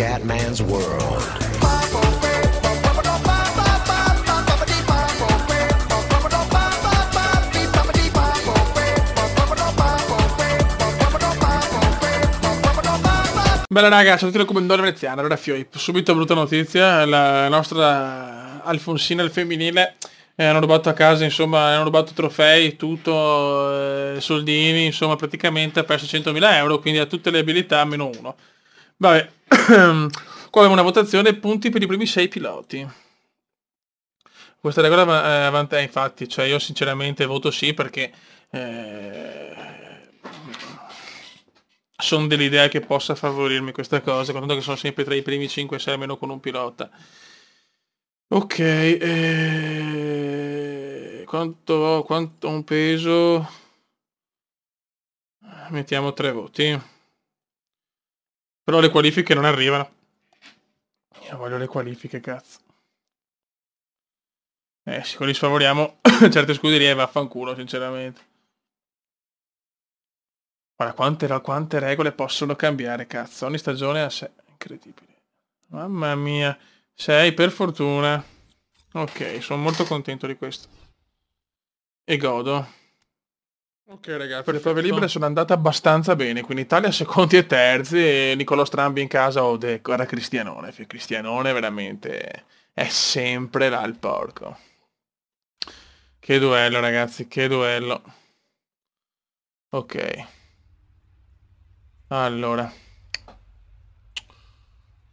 Scatman's World. Bella raga, sono tutti comendone veneziana. Allora Fioi, subito brutta notizia, la nostra Alfonsina il femminile eh, hanno rubato a casa, insomma, hanno rubato trofei, tutto, eh, soldini, insomma, praticamente ha perso 100.000 euro, quindi ha tutte le abilità meno uno. Vabbè, Qua abbiamo una votazione punti per i primi sei piloti. Questa regola va, eh, avanti è eh, infatti, cioè io sinceramente voto sì perché eh, sono dell'idea che possa favorirmi questa cosa, contando che sono sempre tra i primi 5 6 almeno con un pilota. Ok, eh, quanto, quanto un peso? Mettiamo tre voti. Però le qualifiche non arrivano. Io voglio le qualifiche, cazzo. Eh, se li sfavoriamo certe scuderie vaffanculo, sinceramente. Guarda quante, quante regole possono cambiare, cazzo. Ogni stagione a sé. Incredibile. Mamma mia. Sei per fortuna. Ok, sono molto contento di questo. E godo. Ok ragazzi, per le prove libere sono andate abbastanza bene, quindi Italia secondi e terzi, e Nicolò Strambi in casa, o oh, de, guarda Cristianone, Cristianone veramente è sempre là il porco. Che duello ragazzi, che duello. Ok. Allora.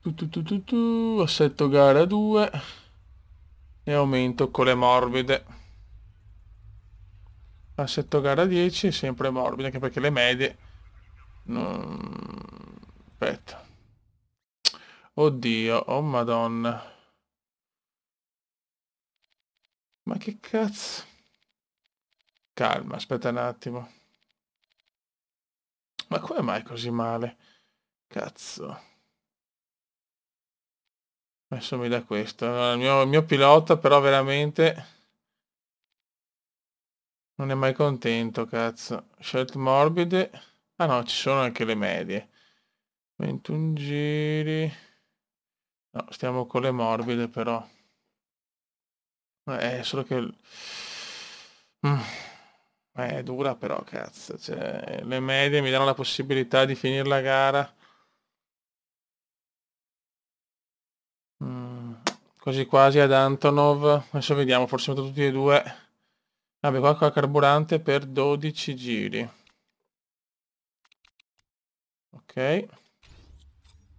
Tu, tu, tu, assetto gara 2 e aumento con le morbide. Assetto gara 10 è sempre morbido, anche perché le medie... Non... Aspetta. Oddio, oh madonna. Ma che cazzo? Calma, aspetta un attimo. Ma come mai così male? Cazzo. Adesso mi da questo. il mio, il mio pilota però veramente... Non è mai contento, cazzo. Scelte morbide. Ah no, ci sono anche le medie. 21 giri. No, stiamo con le morbide però. Eh, è solo che... Mm. Eh, è dura però, cazzo. Cioè, le medie mi danno la possibilità di finire la gara. Mm. Quasi quasi ad Antonov. Adesso vediamo, forse metto tutti e due. Avevo acqua carburante per 12 giri. Ok.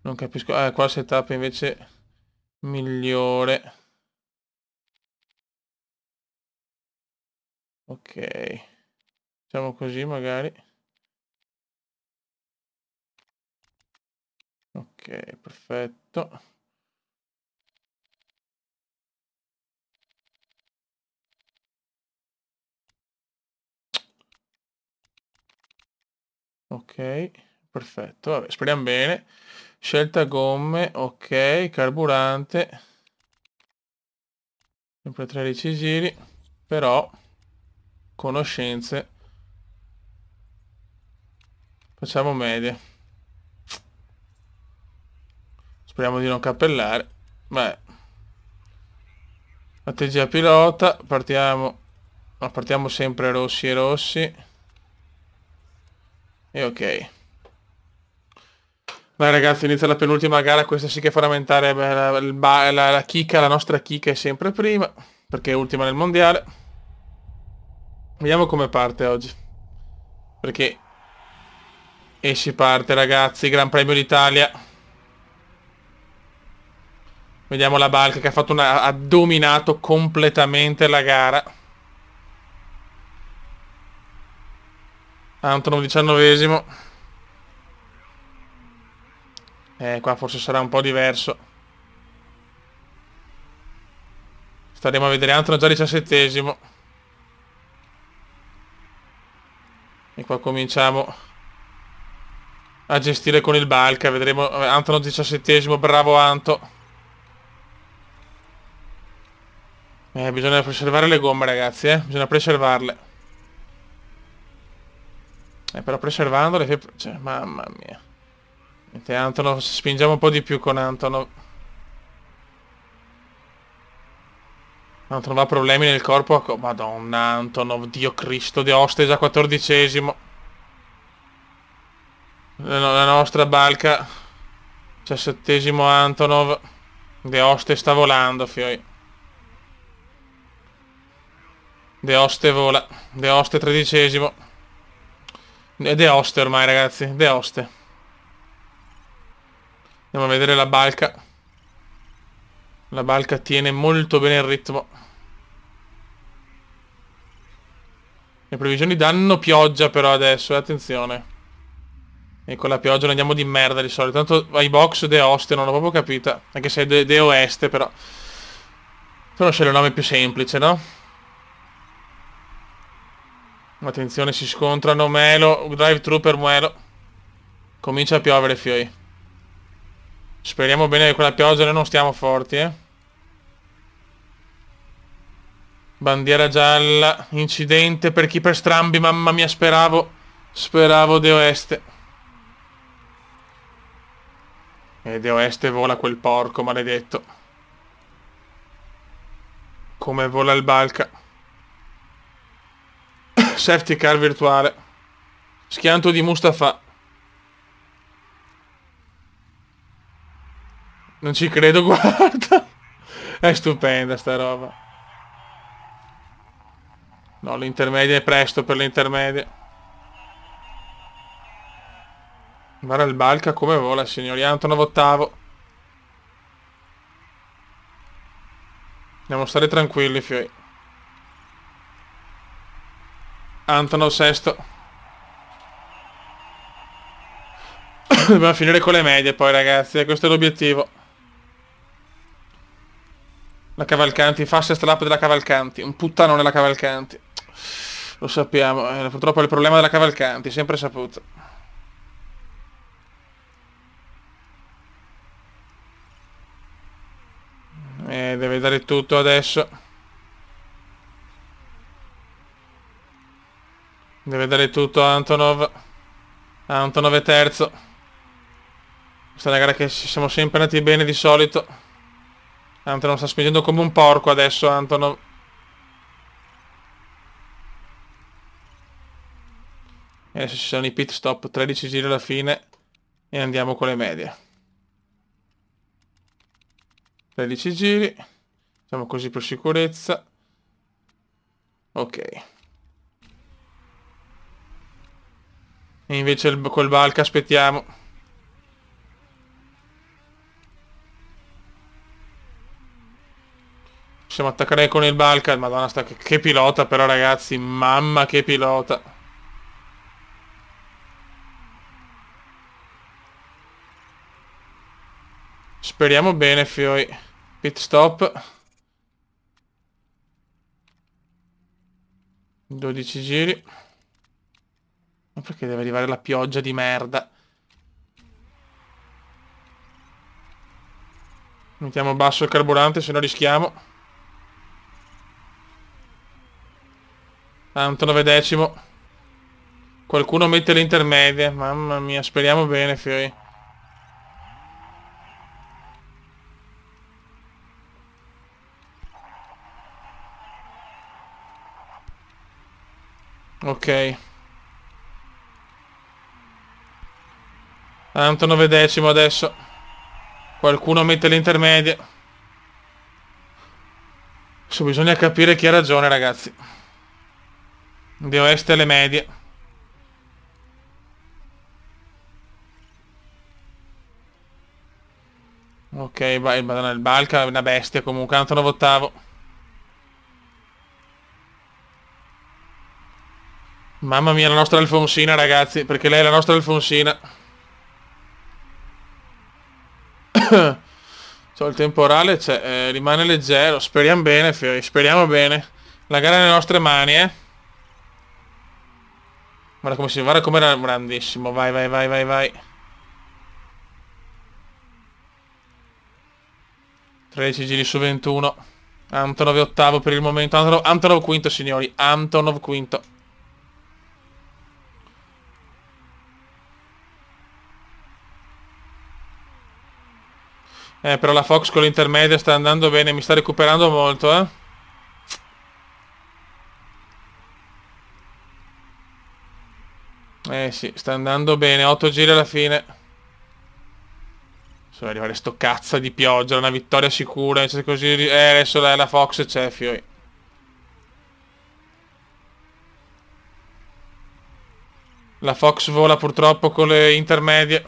Non capisco. Ah, qua setup invece migliore. Ok. Facciamo così magari. Ok, perfetto. ok perfetto vabbè speriamo bene scelta gomme ok carburante sempre 13 giri però conoscenze facciamo media speriamo di non cappellare beh strategia pilota partiamo ma partiamo sempre rossi e rossi e ok. Dai ragazzi, inizia la penultima gara, questa sì che farà lamentare la, la, la, la chicca, la nostra chicca è sempre prima, perché è ultima nel mondiale. Vediamo come parte oggi. Perché... E si parte ragazzi, Gran Premio d'Italia. Vediamo la Balca che ha, fatto una, ha dominato completamente la gara. Antonov diciannovesimo. Eh, qua forse sarà un po' diverso. Staremo a vedere Antonov già diciassettesimo. E qua cominciamo a gestire con il Balca. Vedremo Antonov diciassettesimo, bravo Anto. Eh, bisogna preservare le gomme ragazzi, eh. Bisogna preservarle. Eh, però preservando le cioè, mamma mia. Niente, Antonov, spingiamo un po' di più con Antonov. Antonov ha problemi nel corpo. Madonna, Antonov, Dio Cristo, di Ostesa, quattordicesimo. La, no la nostra balca. Diciassettesimo Antonov. De Oste sta volando, fioi. De Oste vola. De Oste tredicesimo. È De Oste ormai ragazzi, De Oste. Andiamo a vedere la balca. La balca tiene molto bene il ritmo. Le previsioni danno pioggia però adesso, eh, attenzione. E con la pioggia ne andiamo di merda di solito. Tanto ai box De Oste non l'ho proprio capita. Anche se è De, De Oeste però. Però c'è il nome più semplice, no? Attenzione, si scontrano Melo, drive Trooper Melo. Comincia a piovere, fioi. Speriamo bene che quella pioggia noi non stiamo forti, eh. Bandiera gialla, incidente per chi per strambi, mamma mia, speravo, speravo De Oeste. E De Oeste vola quel porco maledetto. Come vola il Balca. Safety car virtuale. Schianto di Mustafa. Non ci credo, guarda. È stupenda sta roba. No, l'intermedia è presto per l'intermedia. Guarda il Balca come vola, signori. Antonov ottavo. Dobbiamo stare tranquilli, fiori Antonov sesto. Dobbiamo finire con le medie poi ragazzi, eh, questo è l'obiettivo. La Cavalcanti, Fastest lap della Cavalcanti, un puttano nella Cavalcanti. Lo sappiamo, eh, purtroppo è il problema della Cavalcanti, sempre saputo. Eh, deve dare tutto adesso. Deve dare tutto Antonov. Antonov è terzo. Questa è una gara che siamo sempre andati bene di solito. Antonov sta spingendo come un porco adesso Antonov. E adesso ci sono i pit stop, 13 giri alla fine e andiamo con le medie. 13 giri, facciamo così per sicurezza. Ok. E invece il, col Balca aspettiamo. Possiamo attaccare con il Balca. Madonna, sta, che, che pilota però ragazzi. Mamma che pilota. Speriamo bene, Fioi. Pit stop. 12 giri perché deve arrivare la pioggia di merda? Mettiamo basso il carburante, se no rischiamo. Tanto novedecimo. Qualcuno mette le intermedie. Mamma mia, speriamo bene, Fiori. Ok. 49esimo adesso. Qualcuno mette l'intermedia. Adesso bisogna capire chi ha ragione, ragazzi. De Oeste alle medie. Ok, il Balca è una bestia comunque, Antonov ottavo. Mamma mia, la nostra Alfonsina, ragazzi, perché lei è la nostra Alfonsina cioè, il temporale eh, rimane leggero. Speriamo bene, Fiori, speriamo bene. La gara è nelle nostre mani, eh. Guarda come si guarda come era grandissimo. Vai, vai, vai, vai, vai. 13 giri su 21. Antonov ottavo per il momento. Antonov, Antonov quinto, signori. Antonov quinto. Eh, però la Fox con l'intermedia sta andando bene, mi sta recuperando molto, eh. Eh sì, sta andando bene, 8 giri alla fine. Solo arrivare sto cazzo di pioggia, una vittoria sicura, cioè così... Eh, adesso la, la Fox c'è, fioi. La Fox vola purtroppo con le intermedie.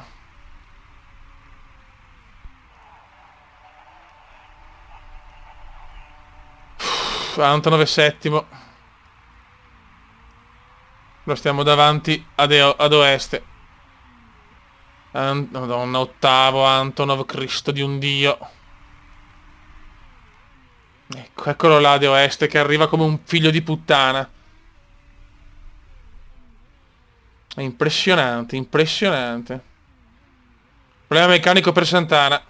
49 settimo. Lo stiamo davanti ad, e ad ovest. An Madonna, ottavo Antonov, Cristo di un dio. Ecco, eccolo là di ovest che arriva come un figlio di puttana. È impressionante, impressionante. Problema meccanico per Santana.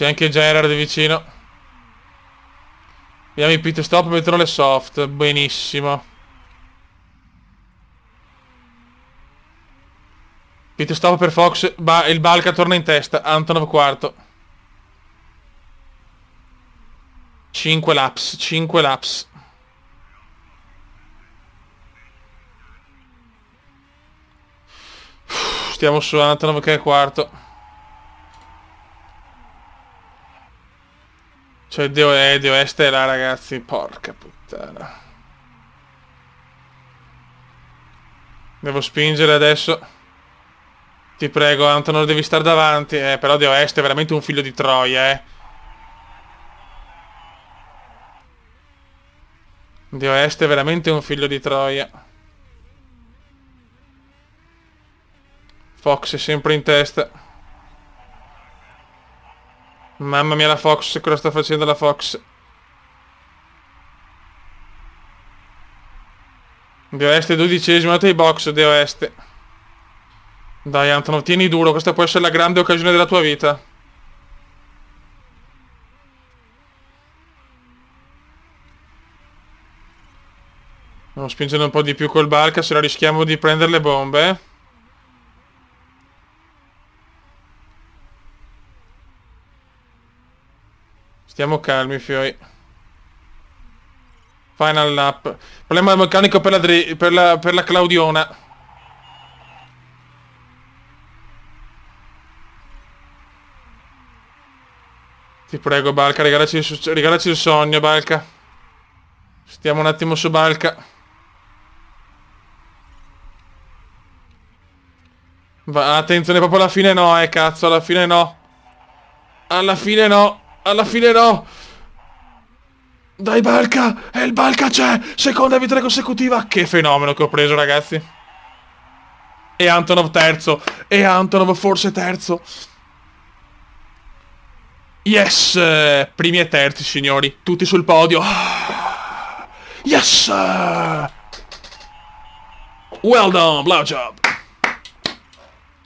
C'è anche il General di vicino. Vediamo il pit stop petrole soft. Benissimo. Pit stop per Fox. Ba il Balca torna in testa. Antonov quarto. 5 laps. 5 laps. Stiamo su Antonov che è quarto. Cioè, devo, eh, devo essere là, ragazzi. Porca puttana. Devo spingere adesso. Ti prego, Antonor, devi stare davanti. Eh, però Deo Est è veramente un figlio di troia, eh. Deo Est è veramente un figlio di Troia. Fox è sempre in testa. Mamma mia la Fox, cosa sta facendo la Fox? De Oeste dodicesimo, andate ai box De Oeste. Dai Antonov, tieni duro, questa può essere la grande occasione della tua vita. Stiamo spingendo un po' di più col barca, se no rischiamo di prendere le bombe. Eh. Stiamo calmi, Fiori. Final lap. Problema meccanico per la, per la, per la Claudiona. Ti prego, Balca, regalaci il, regalaci il sogno, Balca. Stiamo un attimo su Balca. Va, attenzione, proprio alla fine no, eh, cazzo, alla fine no. Alla fine no. Alla fine no! Dai Balca! E eh, il Balca c'è! Seconda vittoria consecutiva! Che fenomeno che ho preso ragazzi! E Antonov terzo! E Antonov forse terzo! Yes! Eh, primi e terzi signori! Tutti sul podio! Yes! Eh. Well done! job!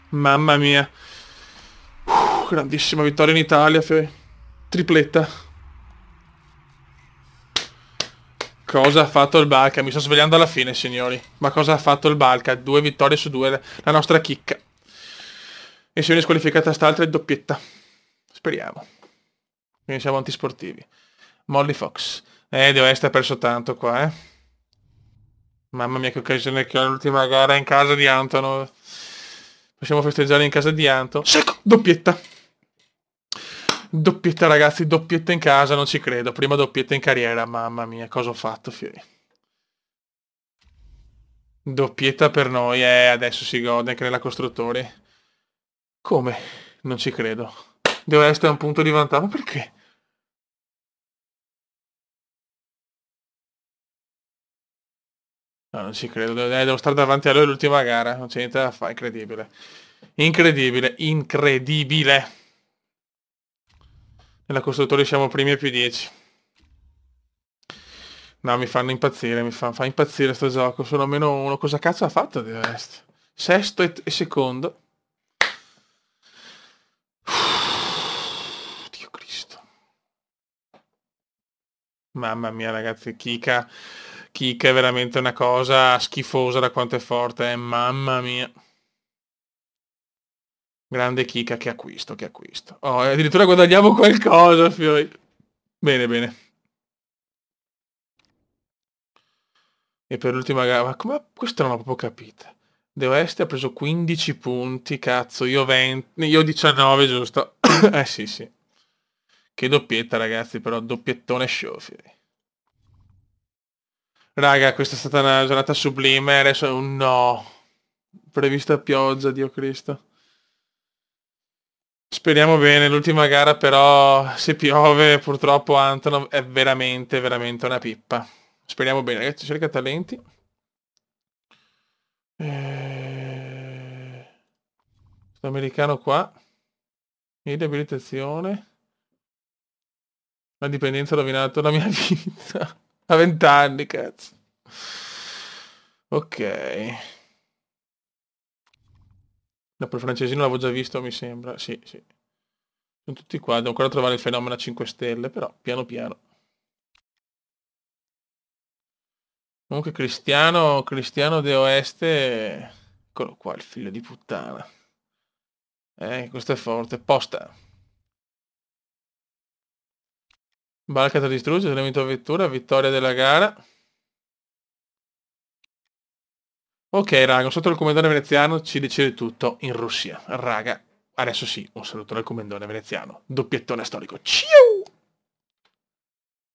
Mamma mia! Uff, grandissima vittoria in Italia, Fioi! tripletta. Cosa ha fatto il Balca? Mi sto svegliando alla fine, signori. Ma cosa ha fatto il Balca? Due vittorie su due, la nostra chicca. E se viene squalificata st'altra è doppietta. Speriamo. Quindi siamo antisportivi. Molly Fox. Eh, De Oeste ha perso tanto qua, eh. Mamma mia che occasione che ho l'ultima gara in casa di Antono. Possiamo festeggiare in casa di Anto. Secco, doppietta. Doppietta ragazzi, doppietta in casa, non ci credo. Prima doppietta in carriera, mamma mia, cosa ho fatto, Fiori. Doppietta per noi, eh, adesso si gode anche nella costruttori. Come? Non ci credo. Deve essere un punto di vantaggio, perché? No, non ci credo, devo, eh, devo stare davanti a lui l'ultima gara, non c'è niente da fare, incredibile. Incredibile, incredibile. Nella costruttori siamo primi e più 10. No, mi fanno impazzire, mi fa, fa impazzire sto gioco. Sono almeno uno. Cosa cazzo ha fatto di resto? Sesto e, e secondo. Uff, Dio Cristo. Mamma mia ragazzi, Kika. Kika è veramente una cosa schifosa da quanto è forte, eh? Mamma mia. Grande Kika, che acquisto, che acquisto. Oh, addirittura guadagniamo qualcosa, Fiori. Bene, bene. E per l'ultima gara, ma come... Questa non l'ho proprio capita. De Oeste ha preso 15 punti, cazzo, io 20, io 19, giusto? eh sì, sì. Che doppietta, ragazzi, però doppiettone show, Fiori. Raga, questa è stata una giornata sublime, adesso è un no. Prevista pioggia, Dio Cristo. Speriamo bene, l'ultima gara però se piove purtroppo Antonov è veramente, veramente una pippa. Speriamo bene, ragazzi, cerca talenti. Eh... Sto qua. E di abilitazione. La dipendenza ha rovinato la mia vita. A vent'anni, cazzo. Ok. Dopo il francesino l'avevo già visto, mi sembra. Sì, sì. Sono tutti qua, devo ancora trovare il fenomeno a 5 stelle, però piano piano. Comunque Cristiano, Cristiano de Oeste, eccolo qua il figlio di puttana. Eh, questo è forte, posta. Balcata distrugge, elemento vettura, vittoria della gara. Ok raga, un saluto al comandante veneziano, ci decide tutto in Russia. Raga, adesso sì, un saluto al comandante veneziano. Doppiettone storico. Ciao!